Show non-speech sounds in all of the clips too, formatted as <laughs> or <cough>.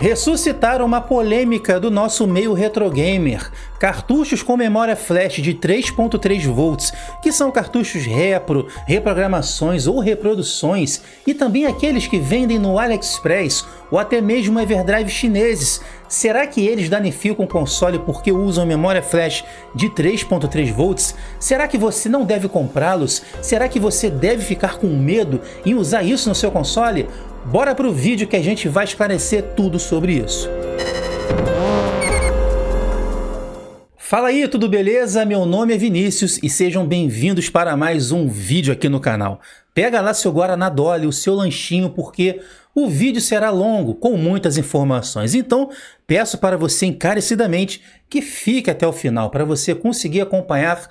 Ressuscitaram uma polêmica do nosso meio retrogamer. Cartuchos com memória flash de 3.3 volts, que são cartuchos repro, reprogramações ou reproduções, e também aqueles que vendem no AliExpress ou até mesmo Everdrive chineses. Será que eles danificam o console porque usam memória flash de 3.3 volts? Será que você não deve comprá-los? Será que você deve ficar com medo em usar isso no seu console? Bora pro vídeo que a gente vai esclarecer tudo sobre isso. Fala aí, tudo beleza? Meu nome é Vinícius e sejam bem-vindos para mais um vídeo aqui no canal. Pega lá seu Guaraná Dolly, o seu lanchinho, porque o vídeo será longo, com muitas informações. Então, peço para você encarecidamente que fique até o final, para você conseguir acompanhar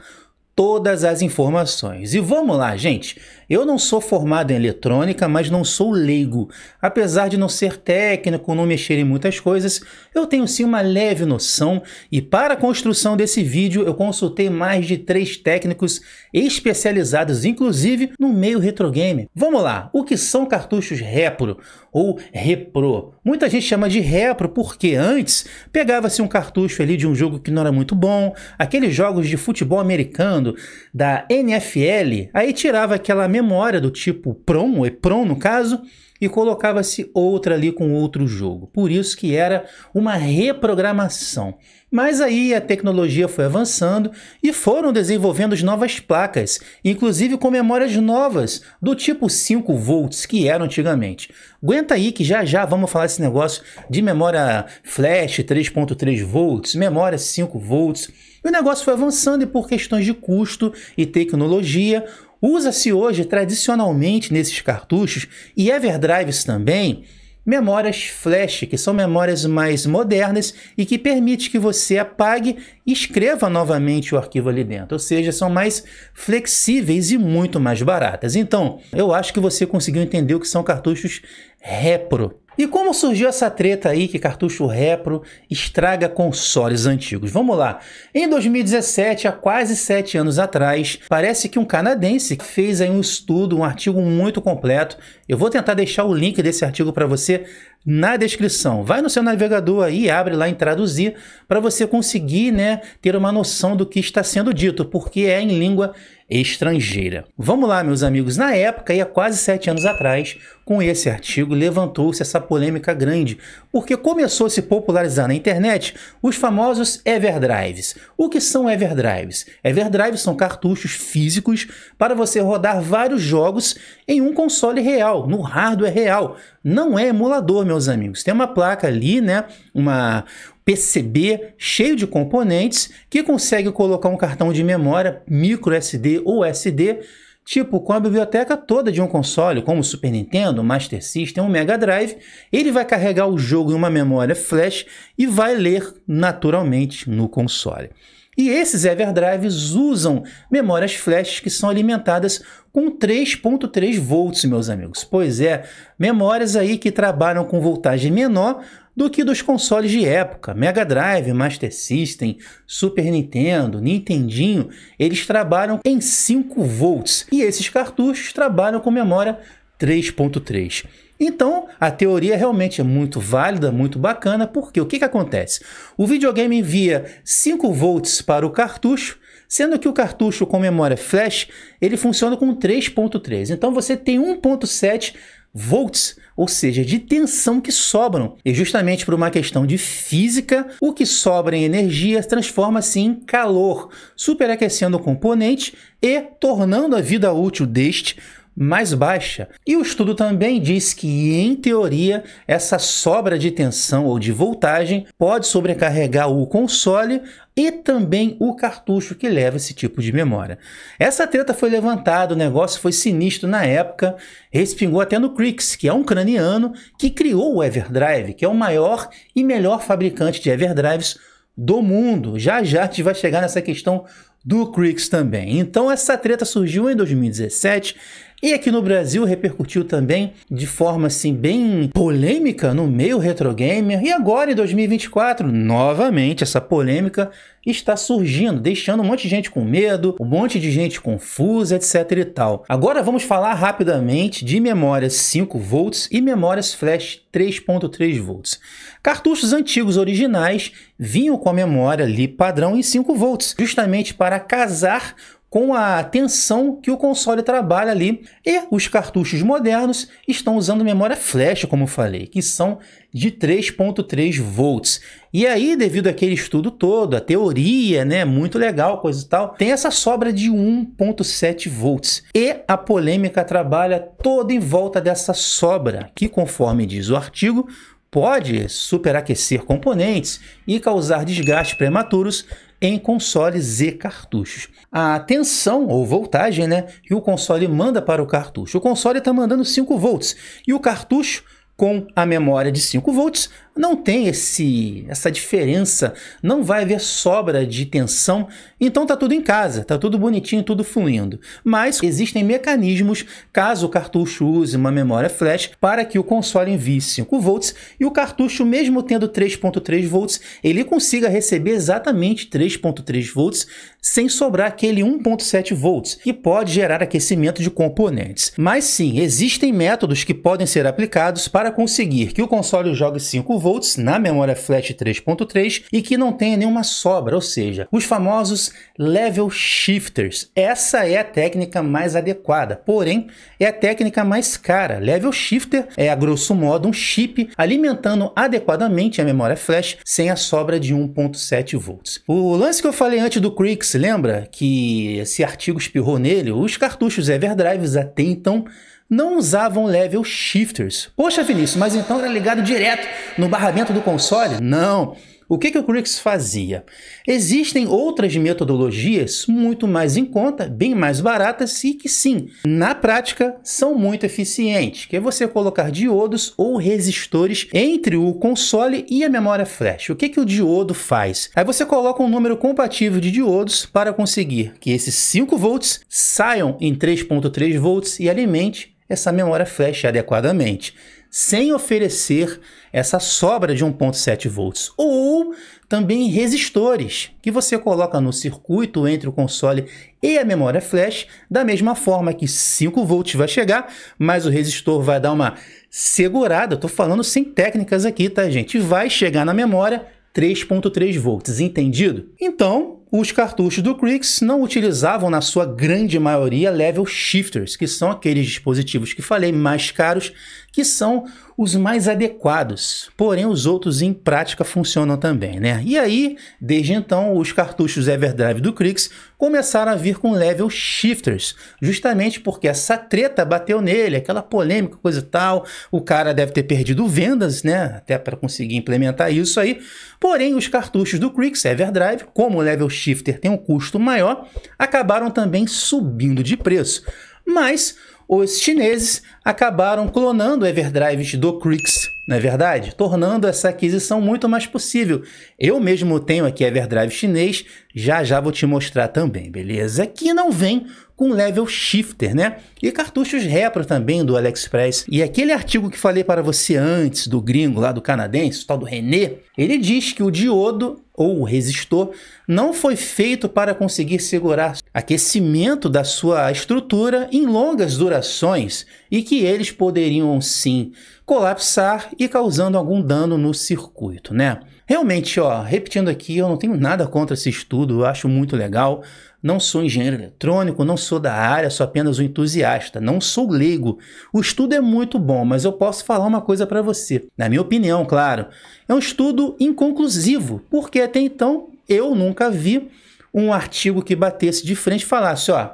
todas as informações. E vamos lá, gente. Eu não sou formado em eletrônica, mas não sou leigo. Apesar de não ser técnico, não mexer em muitas coisas, eu tenho sim uma leve noção e para a construção desse vídeo eu consultei mais de três técnicos especializados, inclusive no meio retrogame. Vamos lá, o que são cartuchos repro ou repro? Muita gente chama de repro porque antes pegava-se um cartucho ali de um jogo que não era muito bom, aqueles jogos de futebol americano, falando da NFL, aí tirava aquela memória do tipo PROM, ou EPROM no caso, e colocava-se outra ali com outro jogo. Por isso que era uma reprogramação. Mas aí a tecnologia foi avançando e foram desenvolvendo novas placas, inclusive com memórias novas, do tipo 5 volts que eram antigamente. Aguenta aí que já já vamos falar esse negócio de memória flash 3.3 volts, memória 5 volts o negócio foi avançando e por questões de custo e tecnologia, usa-se hoje tradicionalmente nesses cartuchos e everdrives também memórias flash, que são memórias mais modernas e que permite que você apague e escreva novamente o arquivo ali dentro. Ou seja, são mais flexíveis e muito mais baratas. Então, eu acho que você conseguiu entender o que são cartuchos repro. E como surgiu essa treta aí que cartucho repro estraga consoles antigos? Vamos lá. Em 2017, há quase sete anos atrás, parece que um canadense fez aí um estudo, um artigo muito completo. Eu vou tentar deixar o link desse artigo para você na descrição. Vai no seu navegador aí, abre lá em traduzir para você conseguir, né, ter uma noção do que está sendo dito, porque é em língua estrangeira. Vamos lá, meus amigos. Na época, e há quase sete anos atrás, com esse artigo levantou-se essa polêmica grande, porque começou a se popularizar na internet os famosos Everdrives. O que são Everdrives? Everdrives são cartuchos físicos para você rodar vários jogos em um console real, no hardware real. Não é emulador, meus amigos. Tem uma placa ali, né? Uma, PCB cheio de componentes que consegue colocar um cartão de memória micro SD ou SD, tipo com a biblioteca toda de um console, como Super Nintendo, Master System, um Mega Drive, ele vai carregar o jogo em uma memória flash e vai ler naturalmente no console. E esses Everdrives usam memórias flash que são alimentadas com 3.3 volts, meus amigos. Pois é, memórias aí que trabalham com voltagem menor do que dos consoles de época. Mega Drive, Master System, Super Nintendo, Nintendinho, eles trabalham em 5 volts e esses cartuchos trabalham com memória 3.3. Então, a teoria realmente é muito válida, muito bacana, porque o que, que acontece? O videogame envia 5 volts para o cartucho, sendo que o cartucho com memória flash, ele funciona com 3.3. Então, você tem 1.7 volts, ou seja, de tensão que sobram. E justamente por uma questão de física, o que sobra em energia transforma-se em calor, superaquecendo o componente e tornando a vida útil deste mais baixa. E o estudo também diz que, em teoria, essa sobra de tensão ou de voltagem pode sobrecarregar o console e também o cartucho que leva esse tipo de memória. Essa treta foi levantada, o negócio foi sinistro na época, respingou até no Crix, que é um ucraniano que criou o Everdrive, que é o maior e melhor fabricante de Everdrives do mundo. Já já a gente vai chegar nessa questão do Crix também. Então essa treta surgiu em 2017 e aqui no Brasil repercutiu também de forma assim bem polêmica no meio retrogamer. E agora em 2024, novamente essa polêmica está surgindo, deixando um monte de gente com medo, um monte de gente confusa, etc e tal. Agora vamos falar rapidamente de memórias 5 volts e memórias flash 3.3 volts. Cartuchos antigos originais vinham com a memória ali padrão em 5 volts, justamente para casar com a tensão que o console trabalha ali. E os cartuchos modernos estão usando memória flash, como falei, que são de 3.3 volts. E aí, devido àquele estudo todo, a teoria, né, muito legal, coisa e tal, tem essa sobra de 1.7 volts. E a polêmica trabalha toda em volta dessa sobra, que conforme diz o artigo, pode superaquecer componentes e causar desgastes prematuros em consoles e cartuchos. A tensão ou voltagem né, que o console manda para o cartucho. O console está mandando 5 volts e o cartucho com a memória de 5 volts, não tem esse essa diferença, não vai haver sobra de tensão, então tá tudo em casa, tá tudo bonitinho, tudo fluindo. Mas existem mecanismos caso o cartucho use uma memória flash para que o console envie 5 volts e o cartucho mesmo tendo 3.3 volts, ele consiga receber exatamente 3.3 volts sem sobrar aquele 1.7 volts, que pode gerar aquecimento de componentes. Mas sim, existem métodos que podem ser aplicados para conseguir que o console jogue 5 volts na memória flash 3.3 e que não tenha nenhuma sobra, ou seja, os famosos level shifters. Essa é a técnica mais adequada, porém é a técnica mais cara. Level shifter é a grosso modo um chip alimentando adequadamente a memória flash sem a sobra de 1.7 volts. O lance que eu falei antes do Crix se lembra que esse artigo espirrou nele, os cartuchos Everdrives até então não usavam level shifters. Poxa, Vinícius, mas então era ligado direto no barramento do console? Não. O que, que o Crix fazia? Existem outras metodologias muito mais em conta, bem mais baratas e que sim, na prática, são muito eficientes, que é você colocar diodos ou resistores entre o console e a memória flash. O que, que o diodo faz? Aí você coloca um número compatível de diodos para conseguir que esses 5 volts saiam em 3.3 volts e alimente essa memória flash adequadamente, sem oferecer essa sobra de 1.7 volts, ou também resistores que você coloca no circuito entre o console e a memória flash, da mesma forma que 5 volts vai chegar, mas o resistor vai dar uma segurada, estou falando sem técnicas aqui, tá gente? Vai chegar na memória 3.3 volts, entendido? Então, os cartuchos do Crix não utilizavam, na sua grande maioria, level shifters, que são aqueles dispositivos que falei mais caros que são os mais adequados, porém os outros em prática funcionam também, né? E aí, desde então, os cartuchos Everdrive do Crix começaram a vir com level shifters, justamente porque essa treta bateu nele, aquela polêmica, coisa e tal, o cara deve ter perdido vendas, né? Até para conseguir implementar isso aí. Porém, os cartuchos do Crix Everdrive, como o level shifter tem um custo maior, acabaram também subindo de preço. Mas os chineses acabaram clonando Everdrives do Crix, não é verdade? Tornando essa aquisição muito mais possível. Eu mesmo tenho aqui Everdrive chinês, já já vou te mostrar também, beleza? Que não vem com level shifter, né? E cartuchos repro também do AliExpress. E aquele artigo que falei para você antes do gringo lá do canadense, o tal do René, ele diz que o diodo ou resistor não foi feito para conseguir segurar aquecimento da sua estrutura em longas durações e que eles poderiam sim colapsar e causando algum dano no circuito, né? Realmente, ó, repetindo aqui, eu não tenho nada contra esse estudo, eu acho muito legal. Não sou engenheiro eletrônico, não sou da área, sou apenas um entusiasta, não sou leigo. O estudo é muito bom, mas eu posso falar uma coisa para você. Na minha opinião, claro, é um estudo inconclusivo, porque até então eu nunca vi um artigo que batesse de frente e falasse, ó,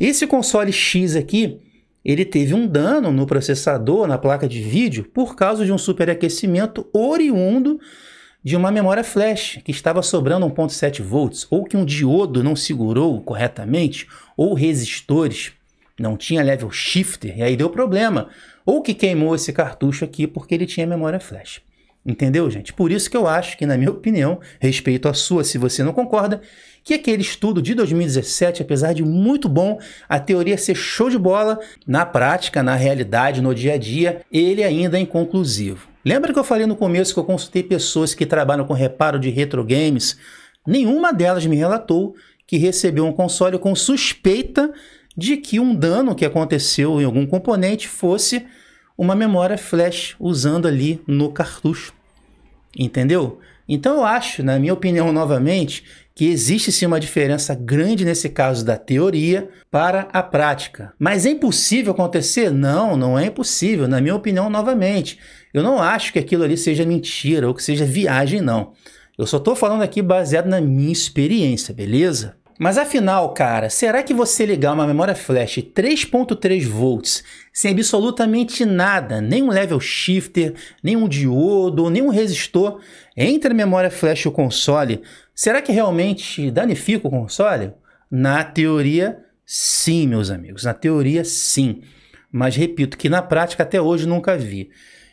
esse console X aqui, ele teve um dano no processador, na placa de vídeo, por causa de um superaquecimento oriundo de uma memória flash que estava sobrando 1.7 volts, ou que um diodo não segurou corretamente, ou resistores, não tinha level shifter, e aí deu problema, ou que queimou esse cartucho aqui porque ele tinha memória flash. Entendeu, gente? Por isso que eu acho que, na minha opinião, respeito à sua, se você não concorda, que aquele estudo de 2017, apesar de muito bom, a teoria ser show de bola, na prática, na realidade, no dia a dia, ele ainda é inconclusivo. Lembra que eu falei no começo que eu consultei pessoas que trabalham com reparo de retro games? Nenhuma delas me relatou que recebeu um console com suspeita de que um dano que aconteceu em algum componente fosse uma memória flash usando ali no cartucho. Entendeu? Então eu acho, na minha opinião novamente, que existe sim uma diferença grande nesse caso da teoria para a prática. Mas é impossível acontecer? Não, não é impossível, na minha opinião, novamente. Eu não acho que aquilo ali seja mentira ou que seja viagem, não. Eu só estou falando aqui baseado na minha experiência, beleza? Mas afinal, cara, será que você ligar uma memória flash 3.3 volts sem absolutamente nada, nem um level shifter, nem um diodo, nem um resistor, entre a memória flash e o console, será que realmente danifica o console? Na teoria, sim, meus amigos, na teoria, sim. Mas repito que na prática até hoje nunca vi.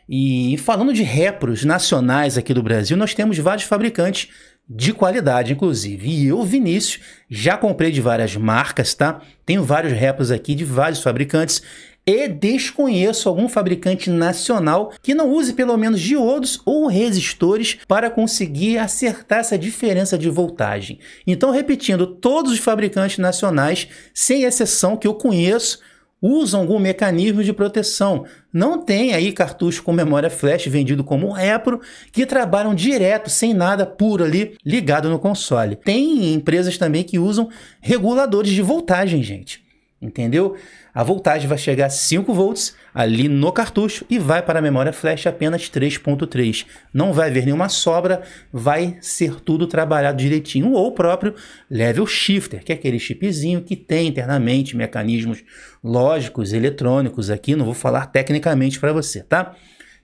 E falando de repros nacionais aqui do Brasil, nós temos vários fabricantes de qualidade, inclusive. E eu, Vinícius, já comprei de várias marcas, tá? Tenho vários repos aqui de vários fabricantes. E desconheço algum fabricante nacional que não use pelo menos diodos ou resistores para conseguir acertar essa diferença de voltagem. Então, repetindo, todos os fabricantes nacionais, sem exceção que eu conheço, usam algum mecanismo de proteção. Não tem aí cartucho com memória flash vendido como repro que trabalham direto, sem nada puro ali ligado no console. Tem empresas também que usam reguladores de voltagem, gente. Entendeu? A voltagem vai chegar a 5 volts ali no cartucho e vai para a memória flash apenas 3.3. Não vai haver nenhuma sobra, vai ser tudo trabalhado direitinho. Ou o próprio level shifter, que é aquele chipzinho que tem internamente mecanismos lógicos, eletrônicos aqui, não vou falar tecnicamente para você, tá?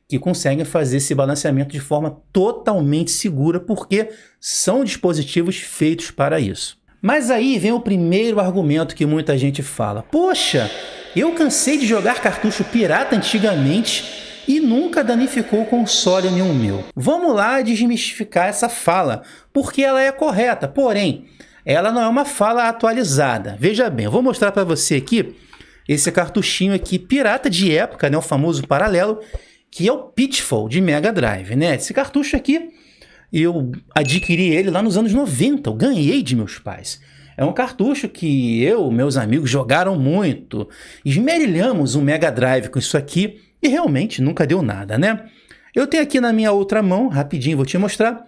que conseguem fazer esse balanceamento de forma totalmente segura, porque são dispositivos feitos para isso. Mas aí vem o primeiro argumento que muita gente fala: Poxa, eu cansei de jogar cartucho pirata antigamente e nunca danificou console nenhum meu. Vamos lá desmistificar essa fala, porque ela é correta, porém, ela não é uma fala atualizada. Veja bem, eu vou mostrar para você aqui esse cartuchinho aqui pirata de época, né, o famoso paralelo, que é o Pitfall de Mega Drive, né? Esse cartucho aqui eu adquiri ele lá nos anos 90, eu ganhei de meus pais. É um cartucho que eu, meus amigos jogaram muito. Esmerilhamos um Mega Drive com isso aqui e realmente nunca deu nada, né? Eu tenho aqui na minha outra mão, rapidinho vou te mostrar,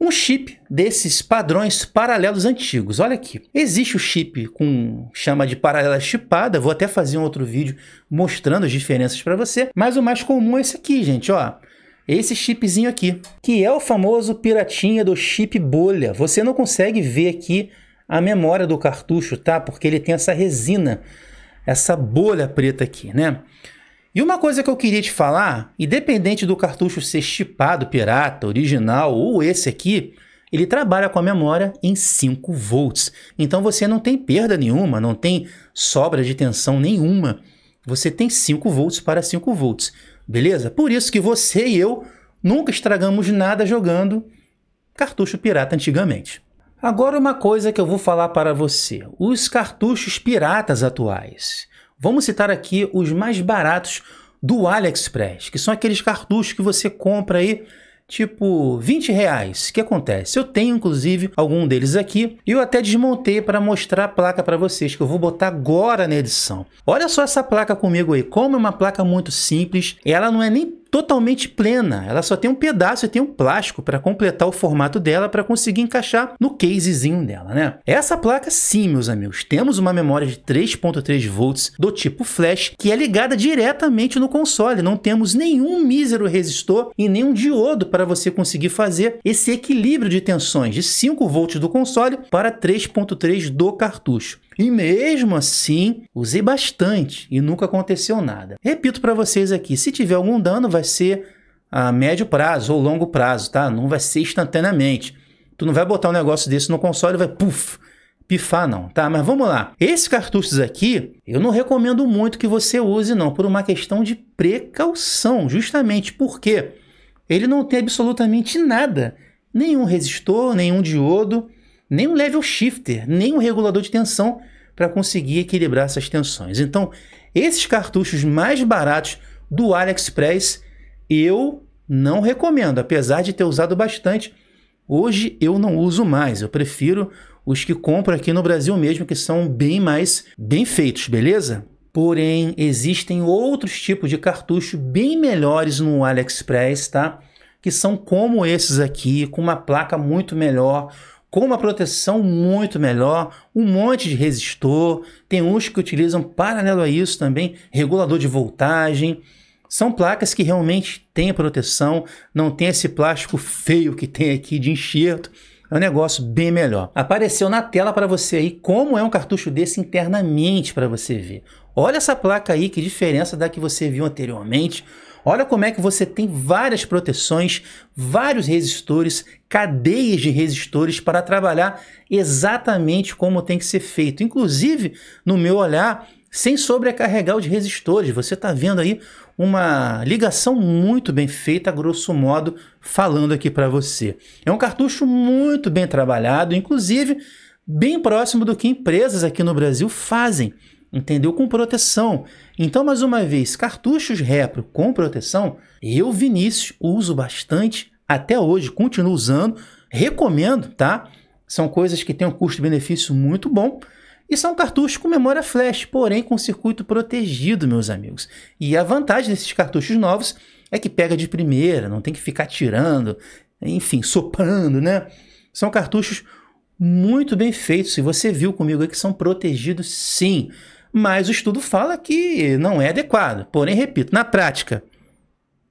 um chip desses padrões paralelos antigos. Olha aqui. Existe o chip com chama de paralela chipada, vou até fazer um outro vídeo mostrando as diferenças para você, mas o mais comum é esse aqui, gente, ó esse chipzinho aqui, que é o famoso piratinha do chip bolha. Você não consegue ver aqui a memória do cartucho, tá? Porque ele tem essa resina, essa bolha preta aqui, né? E uma coisa que eu queria te falar, independente do cartucho ser chipado, pirata, original ou esse aqui, ele trabalha com a memória em 5 volts. Então você não tem perda nenhuma, não tem sobra de tensão nenhuma. Você tem 5 volts para 5 volts. Beleza? Por isso que você e eu nunca estragamos nada jogando cartucho pirata antigamente. Agora uma coisa que eu vou falar para você. Os cartuchos piratas atuais. Vamos citar aqui os mais baratos do AliExpress, que são aqueles cartuchos que você compra aí tipo 20 reais. O que acontece? Eu tenho inclusive algum deles aqui e eu até desmontei para mostrar a placa para vocês que eu vou botar agora na edição. Olha só essa placa comigo aí, como é uma placa muito simples, ela não é nem totalmente plena. Ela só tem um pedaço, e tem um plástico para completar o formato dela para conseguir encaixar no casezinho dela, né? Essa placa sim, meus amigos, temos uma memória de 3.3 volts do tipo flash que é ligada diretamente no console. Não temos nenhum mísero resistor e nenhum diodo para você conseguir fazer esse equilíbrio de tensões de 5 volts do console para 3.3 do cartucho. E mesmo assim, usei bastante e nunca aconteceu nada. Repito para vocês aqui, se tiver algum dano vai ser a médio prazo ou longo prazo, tá? Não vai ser instantaneamente. Tu não vai botar um negócio desse no console e vai puf, pifar não, tá? Mas vamos lá. Esses cartuchos aqui, eu não recomendo muito que você use não, por uma questão de precaução, justamente porque ele não tem absolutamente nada, nenhum resistor, nenhum diodo, nem um level shifter, nem um regulador de tensão para conseguir equilibrar essas tensões. Então, esses cartuchos mais baratos do AliExpress eu não recomendo, apesar de ter usado bastante. Hoje eu não uso mais, eu prefiro os que compro aqui no Brasil mesmo, que são bem mais bem feitos, beleza? Porém, existem outros tipos de cartucho bem melhores no AliExpress, tá? Que são como esses aqui, com uma placa muito melhor, com uma proteção muito melhor, um monte de resistor, tem uns que utilizam paralelo a isso também regulador de voltagem. São placas que realmente têm proteção, não tem esse plástico feio que tem aqui de enxerto. É um negócio bem melhor. Apareceu na tela para você aí como é um cartucho desse internamente para você ver. Olha essa placa aí, que diferença da que você viu anteriormente. Olha como é que você tem várias proteções, vários resistores, cadeias de resistores para trabalhar exatamente como tem que ser feito. Inclusive, no meu olhar, sem sobrecarregar os resistores. Você está vendo aí uma ligação muito bem feita, grosso modo, falando aqui para você. É um cartucho muito bem trabalhado, inclusive bem próximo do que empresas aqui no Brasil fazem entendeu? Com proteção. Então, mais uma vez, cartuchos repro com proteção, eu, Vinícius, uso bastante até hoje, continuo usando, recomendo, tá? São coisas que têm um custo-benefício muito bom e são cartuchos com memória flash, porém com circuito protegido, meus amigos. E a vantagem desses cartuchos novos é que pega de primeira, não tem que ficar tirando, enfim, soprando, né? São cartuchos muito bem feitos. E você viu comigo aí que são protegidos sim mas o estudo fala que não é adequado. Porém, repito, na prática,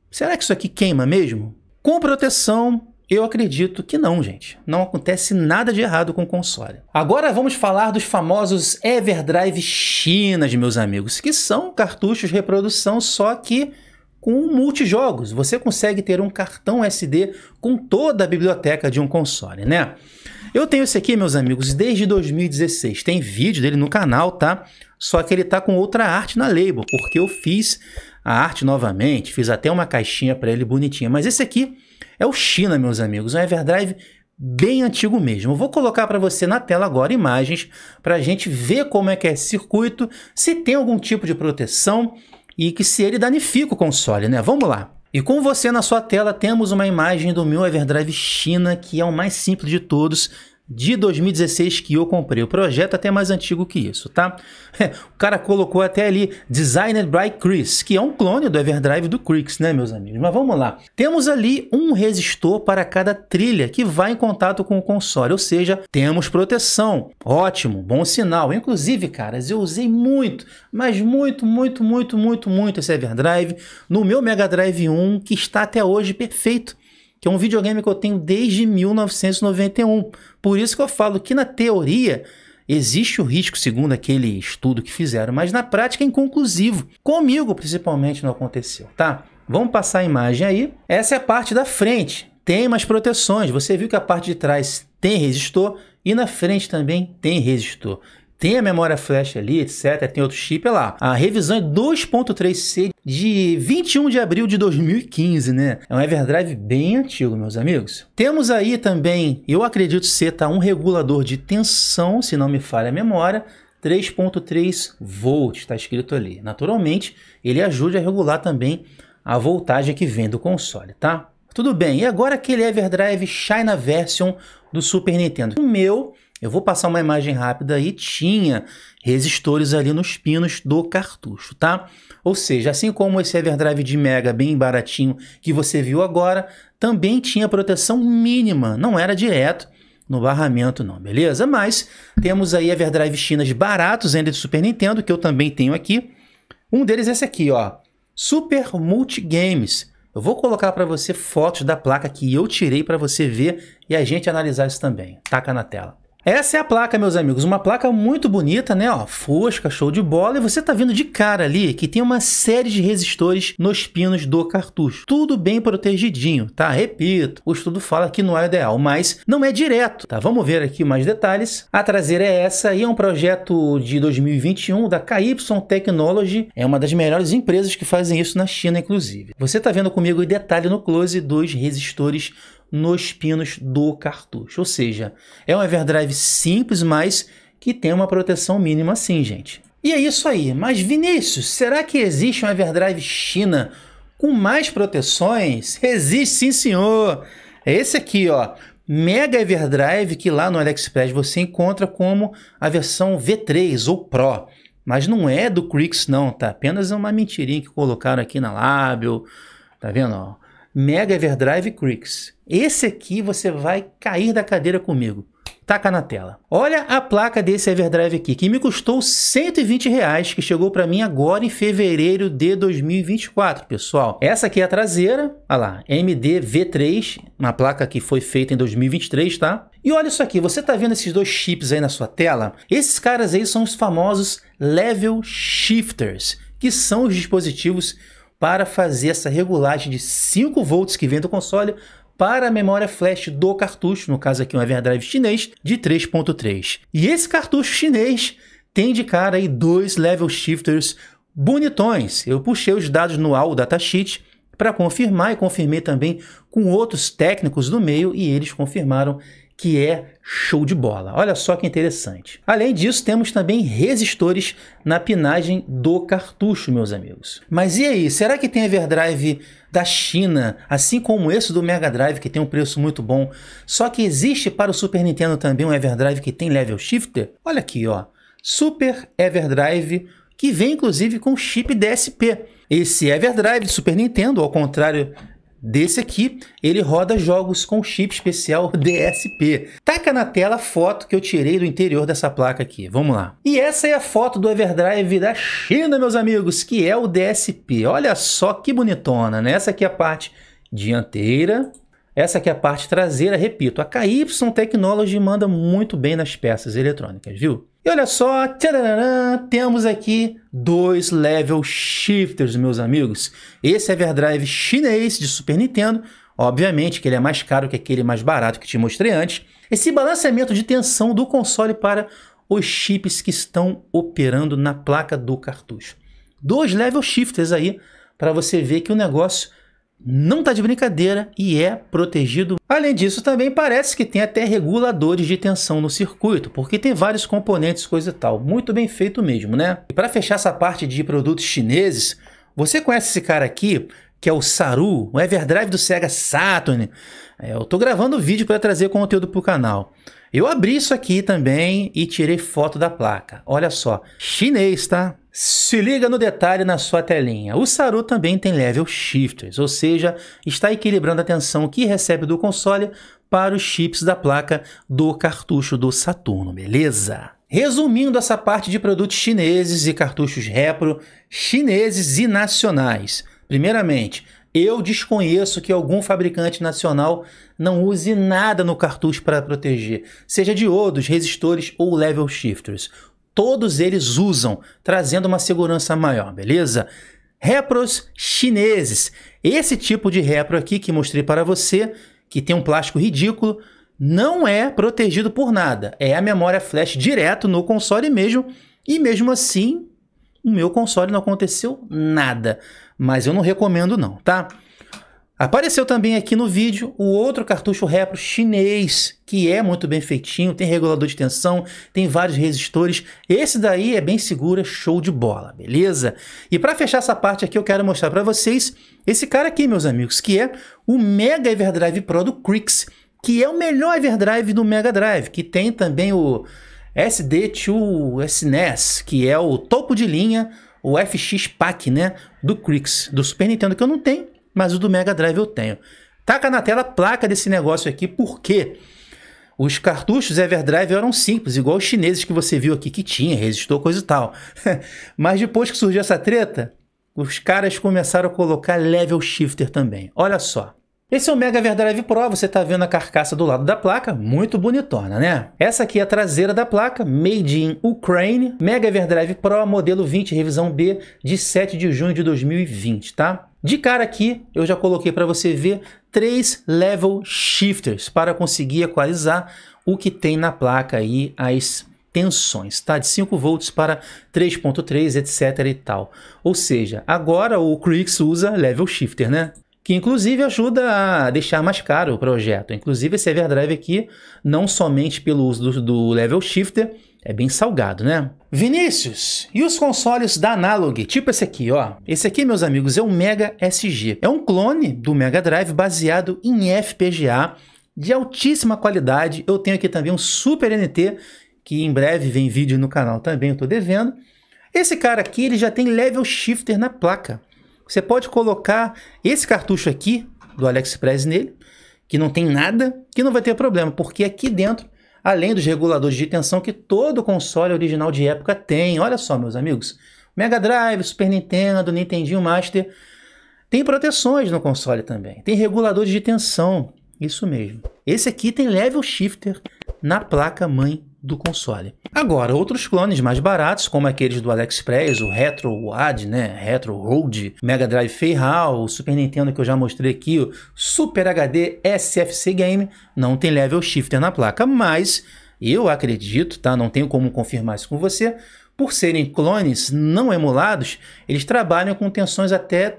será que isso aqui queima mesmo? Com proteção, eu acredito que não, gente. Não acontece nada de errado com o console. Agora vamos falar dos famosos Everdrive Chinas, meus amigos, que são cartuchos de reprodução, só que com multijogos. Você consegue ter um cartão SD com toda a biblioteca de um console, né? Eu tenho esse aqui, meus amigos, desde 2016. Tem vídeo dele no canal, tá? Só que ele tá com outra arte na label, porque eu fiz a arte novamente, fiz até uma caixinha para ele bonitinha. Mas esse aqui é o China, meus amigos, é um Everdrive bem antigo mesmo. Eu vou colocar para você na tela agora imagens para a gente ver como é que é esse circuito, se tem algum tipo de proteção e que se ele danifica o console, né? Vamos lá. E com você na sua tela temos uma imagem do meu Everdrive China, que é o mais simples de todos de 2016 que eu comprei. O projeto é até mais antigo que isso, tá? É, o cara colocou até ali Designed by Chris, que é um clone do Everdrive do Crix, né, meus amigos? Mas vamos lá. Temos ali um resistor para cada trilha que vai em contato com o console, ou seja, temos proteção. Ótimo, bom sinal. Inclusive, caras, eu usei muito, mas muito, muito, muito, muito, muito esse Everdrive no meu Mega Drive 1, que está até hoje perfeito que é um videogame que eu tenho desde 1991. Por isso que eu falo que na teoria existe o risco, segundo aquele estudo que fizeram, mas na prática é inconclusivo. Comigo, principalmente, não aconteceu, tá? Vamos passar a imagem aí. Essa é a parte da frente. Tem mais proteções. Você viu que a parte de trás tem resistor e na frente também tem resistor tem a memória flash ali, etc. Tem outro chip lá. A revisão é 2.3C de 21 de abril de 2015, né? É um Everdrive bem antigo, meus amigos. Temos aí também, eu acredito ser, tá, um regulador de tensão, se não me falha a memória. 3.3 volts, está escrito ali. Naturalmente, ele ajuda a regular também a voltagem que vem do console, tá? Tudo bem, e agora aquele Everdrive China Version do Super Nintendo. O meu eu vou passar uma imagem rápida e tinha resistores ali nos pinos do cartucho, tá? Ou seja, assim como esse Everdrive de Mega bem baratinho que você viu agora, também tinha proteção mínima, não era direto no barramento não, beleza? Mas temos aí Everdrive Chinas baratos ainda de Super Nintendo, que eu também tenho aqui. Um deles é esse aqui, ó, Super Multigames. Eu vou colocar para você fotos da placa que eu tirei para você ver e a gente analisar isso também. Taca na tela. Essa é a placa, meus amigos, uma placa muito bonita, né? Ó, fosca, show de bola. E você tá vendo de cara ali que tem uma série de resistores nos pinos do cartucho. Tudo bem protegidinho, tá? Repito, o estudo fala que não é ideal, mas não é direto, tá? Vamos ver aqui mais detalhes. A traseira é essa e é um projeto de 2021 da KY Technology. É uma das melhores empresas que fazem isso na China, inclusive. Você tá vendo comigo o detalhe no close dos resistores nos pinos do cartucho. Ou seja, é um Everdrive simples, mas que tem uma proteção mínima sim, gente. E é isso aí. Mas Vinícius, será que existe um Everdrive China com mais proteções? <laughs> Existe sim, senhor. É esse aqui, ó. Mega Everdrive, que lá no AliExpress você encontra como a versão V3 ou Pro. Mas não é do Crix não, tá? Apenas é uma mentirinha que colocaram aqui na lábio. Tá vendo, ó? Mega Everdrive Creeks. Esse aqui você vai cair da cadeira comigo. Taca na tela. Olha a placa desse Everdrive aqui, que me custou 120 reais, que chegou para mim agora em fevereiro de 2024, pessoal. Essa aqui é a traseira, olha lá, MD-V3, uma placa que foi feita em 2023, tá? E olha isso aqui, você tá vendo esses dois chips aí na sua tela? Esses caras aí são os famosos Level Shifters, que são os dispositivos para fazer essa regulagem de 5 volts que vem do console para a memória flash do cartucho, no caso aqui um Everdrive chinês, de 3.3. E esse cartucho chinês tem de cara aí dois level shifters bonitões. Eu puxei os dados no AU Datasheet para confirmar e confirmei também com outros técnicos do meio e eles confirmaram que é show de bola. Olha só que interessante. Além disso, temos também resistores na pinagem do cartucho, meus amigos. Mas e aí, será que tem Everdrive da China, assim como esse do Mega Drive que tem um preço muito bom, só que existe para o Super Nintendo também um Everdrive que tem level shifter? Olha aqui, ó. Super Everdrive que vem inclusive com chip DSP. Esse Everdrive Super Nintendo, ao contrário desse aqui, ele roda jogos com chip especial <laughs> DSP. Taca na tela a foto que eu tirei do interior dessa placa aqui. Vamos lá. E essa é a foto do Everdrive da China, meus amigos, que é o DSP. Olha só que bonitona, né? Essa aqui é a parte dianteira. Essa aqui é a parte traseira, repito, a KY Technology manda muito bem nas peças eletrônicas, viu? E olha só, temos aqui dois level shifters, meus amigos. Esse é Everdrive chinês de Super Nintendo, obviamente que ele é mais caro que aquele mais barato que te mostrei antes. Esse balanceamento de tensão do console para os chips que estão operando na placa do cartucho. Dois level shifters aí para você ver que o negócio não está de brincadeira e é protegido. Além disso, também parece que tem até reguladores de tensão no circuito, porque tem vários componentes, coisa e tal. Muito bem feito mesmo, né? E para fechar essa parte de produtos chineses, você conhece esse cara aqui, que é o Saru, o Everdrive do Sega Saturn. É, eu tô gravando o vídeo para trazer conteúdo para o canal. Eu abri isso aqui também e tirei foto da placa. Olha só, chinês, tá? Se liga no detalhe na sua telinha. O Saru também tem level shifters, ou seja, está equilibrando a tensão que recebe do console para os chips da placa do cartucho do Saturno, beleza? Resumindo essa parte de produtos chineses e cartuchos repro, chineses e nacionais. Primeiramente, eu desconheço que algum fabricante nacional não use nada no cartucho para proteger, seja diodos, resistores ou level shifters todos eles usam, trazendo uma segurança maior, beleza? Repros chineses. Esse tipo de repro aqui que mostrei para você, que tem um plástico ridículo, não é protegido por nada. É a memória flash direto no console mesmo, e mesmo assim, o meu console não aconteceu nada. Mas eu não recomendo não, tá? Apareceu também aqui no vídeo o outro cartucho repro chinês, que é muito bem feitinho, tem regulador de tensão, tem vários resistores. Esse daí é bem seguro, é show de bola, beleza? E para fechar essa parte aqui, eu quero mostrar para vocês esse cara aqui, meus amigos, que é o Mega Everdrive Pro do Crix, que é o melhor Everdrive do Mega Drive, que tem também o SD2 SNES, que é o topo de linha, o FX Pack, né, do Crix, do Super Nintendo, que eu não tenho, mas o do Mega Drive eu tenho. Taca na tela a placa desse negócio aqui, porque os cartuchos Everdrive eram simples, igual os chineses que você viu aqui, que tinha, resistor, coisa e tal. <laughs> mas depois que surgiu essa treta, os caras começaram a colocar level shifter também. Olha só. Esse é o Mega VerDrive Pro, você está vendo a carcaça do lado da placa, muito bonitona, né? Essa aqui é a traseira da placa, made in Ukraine, Mega VerDrive Pro, modelo 20, revisão B, de 7 de junho de 2020, tá? De cara aqui, eu já coloquei para você ver três level shifters para conseguir equalizar o que tem na placa aí, as tensões, tá? De 5 volts para 3.3, etc e tal. Ou seja, agora o Crix usa level shifter, né? que inclusive ajuda a deixar mais caro o projeto. Inclusive esse Everdrive aqui, não somente pelo uso do, do Level Shifter, é bem salgado, né? Vinícius, e os consoles da Analog? Tipo esse aqui, ó. Esse aqui, meus amigos, é o Mega SG. É um clone do Mega Drive baseado em FPGA de altíssima qualidade. Eu tenho aqui também um Super NT, que em breve vem vídeo no canal também, eu tô devendo. Esse cara aqui, ele já tem level shifter na placa. Você pode colocar esse cartucho aqui do AliExpress nele, que não tem nada, que não vai ter problema, porque aqui dentro, além dos reguladores de tensão que todo console original de época tem, olha só, meus amigos, Mega Drive, Super Nintendo, Nintendinho Master, tem proteções no console também, tem reguladores de tensão, isso mesmo. Esse aqui tem level shifter na placa mãe do console. Agora, outros clones mais baratos, como aqueles do AliExpress, o Retro WAD, né, Retro Mega Drive Ferral, o Super Nintendo que eu já mostrei aqui, o Super HD SFC Game, não tem level shifter na placa, mas eu acredito, tá, não tenho como confirmar isso com você, por serem clones não emulados, eles trabalham com tensões até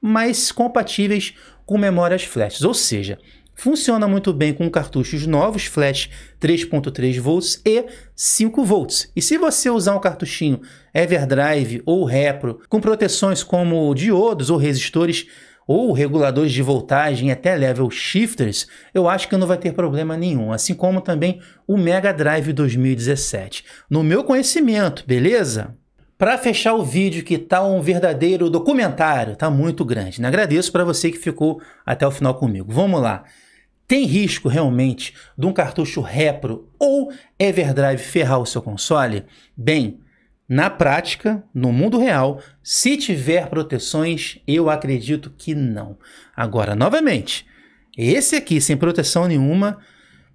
mais compatíveis com memórias flash, ou seja, Funciona muito bem com cartuchos novos, flash 3.3 volts e 5 volts. E se você usar um cartuchinho Everdrive ou Repro com proteções como diodos ou resistores ou reguladores de voltagem até level shifters, eu acho que não vai ter problema nenhum, assim como também o Mega Drive 2017. No meu conhecimento, beleza? Para fechar o vídeo que tá um verdadeiro documentário, tá muito grande. Né? Agradeço para você que ficou até o final comigo. Vamos lá. Tem risco realmente de um cartucho repro ou Everdrive ferrar o seu console? Bem, na prática, no mundo real, se tiver proteções, eu acredito que não. Agora, novamente, esse aqui sem proteção nenhuma,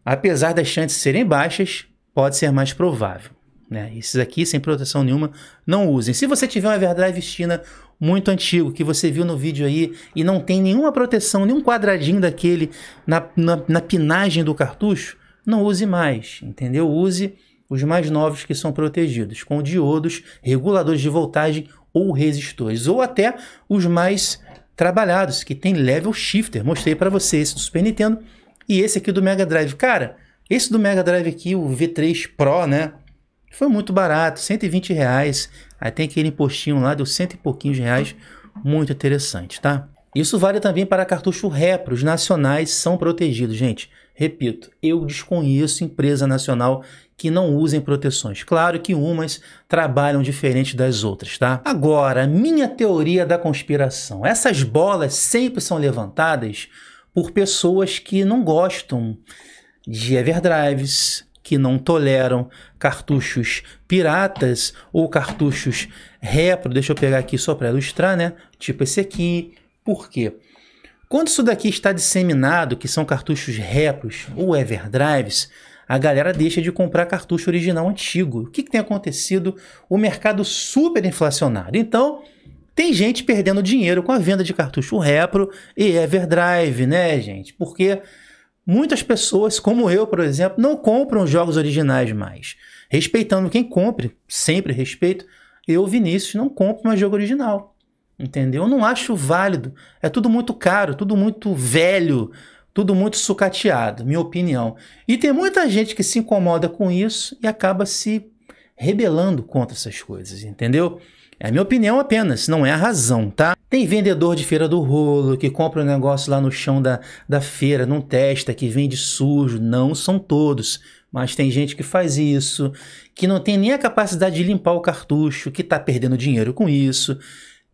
apesar das chances serem baixas, pode ser mais provável. Né? Esses aqui sem proteção nenhuma, não usem. Se você tiver um Everdrive China muito antigo que você viu no vídeo aí e não tem nenhuma proteção, nenhum quadradinho daquele na, na, na pinagem do cartucho, não use mais, entendeu? Use os mais novos que são protegidos, com diodos, reguladores de voltagem ou resistores, ou até os mais trabalhados, que tem level shifter. Mostrei para você esse do Super Nintendo e esse aqui do Mega Drive. Cara, esse do Mega Drive aqui, o V3 Pro, né? Foi muito barato, 120 reais. Aí tem aquele impostinho lá, deu cento e pouquinhos reais. Muito interessante, tá? Isso vale também para cartucho repro. Os nacionais são protegidos, gente. Repito, eu desconheço empresa nacional que não usem proteções. Claro que umas trabalham diferente das outras, tá? Agora, minha teoria da conspiração. Essas bolas sempre são levantadas por pessoas que não gostam de everdrives, que não toleram cartuchos piratas ou cartuchos repro. Deixa eu pegar aqui só para ilustrar, né? Tipo esse aqui. Por quê? Quando isso daqui está disseminado, que são cartuchos repros ou everdrives, a galera deixa de comprar cartucho original antigo. O que, que tem acontecido? O mercado super inflacionado. Então, tem gente perdendo dinheiro com a venda de cartucho repro e everdrive, né, gente? Porque Muitas pessoas, como eu, por exemplo, não compram jogos originais mais. Respeitando quem compre, sempre respeito. Eu, Vinícius, não compro mais jogo original. Entendeu? Eu não acho válido. É tudo muito caro, tudo muito velho, tudo muito sucateado, minha opinião. E tem muita gente que se incomoda com isso e acaba se rebelando contra essas coisas, entendeu? É a minha opinião apenas, não é a razão, tá? Tem vendedor de feira do rolo que compra o um negócio lá no chão da, da feira, não testa, que vende sujo. Não são todos, mas tem gente que faz isso, que não tem nem a capacidade de limpar o cartucho, que está perdendo dinheiro com isso.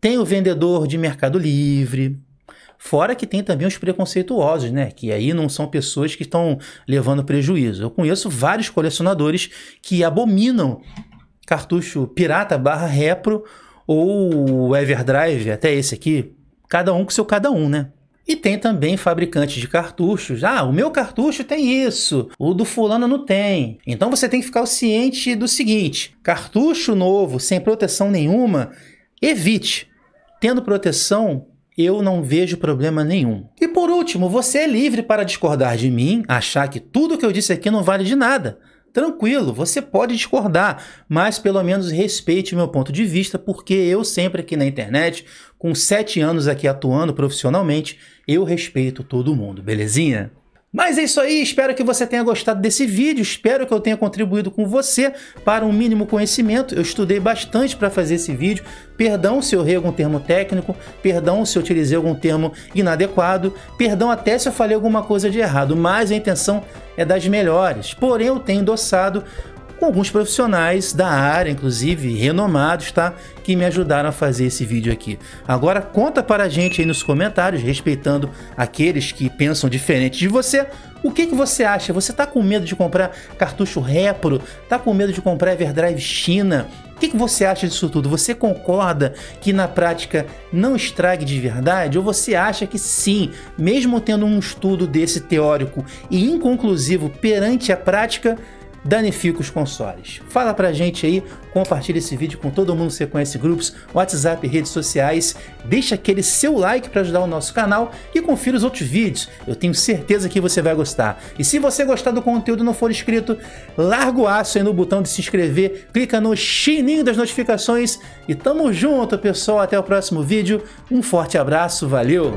Tem o vendedor de Mercado Livre. Fora que tem também os preconceituosos, né? Que aí não são pessoas que estão levando prejuízo. Eu conheço vários colecionadores que abominam cartucho pirata barra repro ou o Everdrive, até esse aqui, cada um com seu cada um, né? E tem também fabricantes de cartuchos. Ah, o meu cartucho tem isso, o do fulano não tem. Então você tem que ficar ciente do seguinte: cartucho novo, sem proteção nenhuma, evite. Tendo proteção, eu não vejo problema nenhum. E por último, você é livre para discordar de mim, achar que tudo que eu disse aqui não vale de nada. Tranquilo, você pode discordar, mas pelo menos respeite o meu ponto de vista, porque eu sempre aqui na internet, com sete anos aqui atuando profissionalmente, eu respeito todo mundo, belezinha? Mas é isso aí, espero que você tenha gostado desse vídeo, espero que eu tenha contribuído com você para um mínimo conhecimento. Eu estudei bastante para fazer esse vídeo, perdão se eu errei algum termo técnico, perdão se eu utilizei algum termo inadequado, perdão até se eu falei alguma coisa de errado, mas a intenção é das melhores. Porém, eu tenho endossado com alguns profissionais da área, inclusive renomados, tá? Que me ajudaram a fazer esse vídeo aqui. Agora conta para a gente aí nos comentários, respeitando aqueles que pensam diferente de você, o que, que você acha? Você está com medo de comprar cartucho Repro? Está com medo de comprar Everdrive China? O que, que você acha disso tudo? Você concorda que na prática não estrague de verdade? Ou você acha que sim, mesmo tendo um estudo desse teórico e inconclusivo perante a prática, danifica os consoles. Fala pra gente aí, compartilha esse vídeo com todo mundo que você conhece, grupos, WhatsApp, redes sociais, deixa aquele seu like para ajudar o nosso canal e confira os outros vídeos, eu tenho certeza que você vai gostar. E se você gostar do conteúdo e não for inscrito, larga o aço aí no botão de se inscrever, clica no sininho das notificações e tamo junto pessoal, até o próximo vídeo, um forte abraço, valeu!